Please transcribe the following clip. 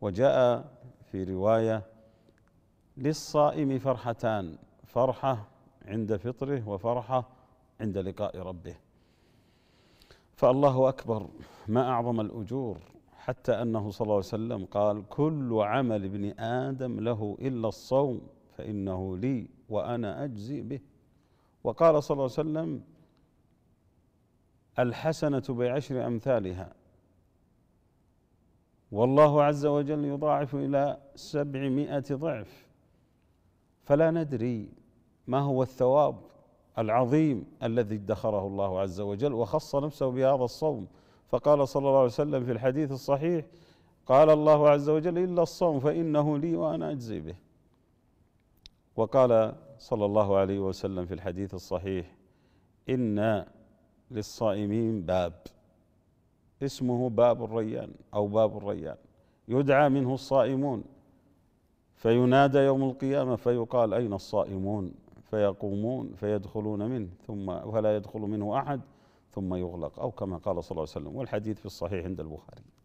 وجاء في روايه للصائم فرحتان فرحه عند فطره وفرحه عند لقاء ربه فالله اكبر ما اعظم الاجور حتى انه صلى الله عليه وسلم قال كل عمل ابن ادم له الا الصوم فانه لي وانا اجزي به وقال صلى الله عليه وسلم الحسنه بعشر امثالها والله عز وجل يضاعف إلى سبعمائة ضعف فلا ندري ما هو الثواب العظيم الذي ادخره الله عز وجل وخص نفسه بهذا الصوم فقال صلى الله عليه وسلم في الحديث الصحيح قال الله عز وجل إلا الصوم فإنه لي وأنا أجزي به وقال صلى الله عليه وسلم في الحديث الصحيح إن للصائمين باب اسمه باب الريان او باب الريان يدعى منه الصائمون فينادى يوم القيامه فيقال اين الصائمون فيقومون فيدخلون منه ثم ولا يدخل منه احد ثم يغلق او كما قال صلى الله عليه وسلم والحديث في الصحيح عند البخاري